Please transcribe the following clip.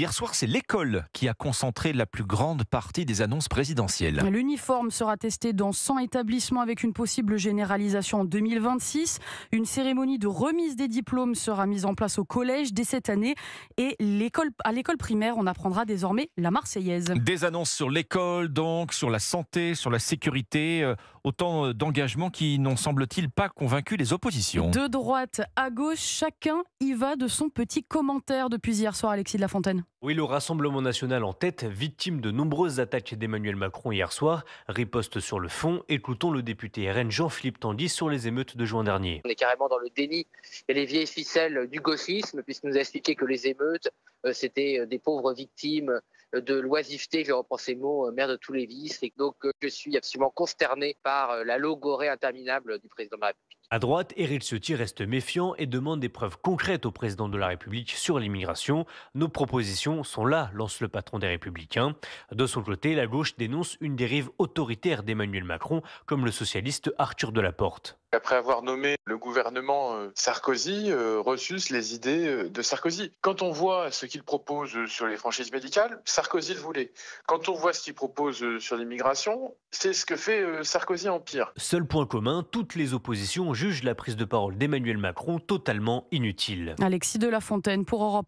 Hier soir, c'est l'école qui a concentré la plus grande partie des annonces présidentielles. L'uniforme sera testé dans 100 établissements avec une possible généralisation en 2026. Une cérémonie de remise des diplômes sera mise en place au collège dès cette année. Et à l'école primaire, on apprendra désormais la Marseillaise. Des annonces sur l'école, donc, sur la santé, sur la sécurité. Euh, autant euh, d'engagements qui n'ont, semble-t-il, pas convaincu les oppositions. De droite à gauche, chacun y va de son petit commentaire depuis hier soir, Alexis de la Fontaine. Oui, le Rassemblement national en tête, victime de nombreuses attaques d'Emmanuel Macron hier soir, riposte sur le fond. Écoutons le député RN Jean-Philippe Tandy sur les émeutes de juin dernier. On est carrément dans le déni et les vieilles ficelles du gauchisme, puisqu'il nous a expliqué que les émeutes, euh, c'était euh, des pauvres victimes de l'oisiveté, je reprends ces mots, euh, maire de tous les vices. Et donc, euh, je suis absolument consterné par euh, la logorée interminable du président de la République. À droite, Éric Ciotti reste méfiant et demande des preuves concrètes au président de la République sur l'immigration. Nos propositions sont là, lance le patron des Républicains. De son côté, la gauche dénonce une dérive autoritaire d'Emmanuel Macron, comme le socialiste Arthur Delaporte après avoir nommé le gouvernement euh, Sarkozy, euh, reçu les idées euh, de Sarkozy. Quand on voit ce qu'il propose sur les franchises médicales, Sarkozy le voulait. Quand on voit ce qu'il propose sur l'immigration, c'est ce que fait Sarkozy empire. Seul point commun, toutes les oppositions jugent la prise de parole d'Emmanuel Macron totalement inutile. Alexis de la Fontaine pour Europe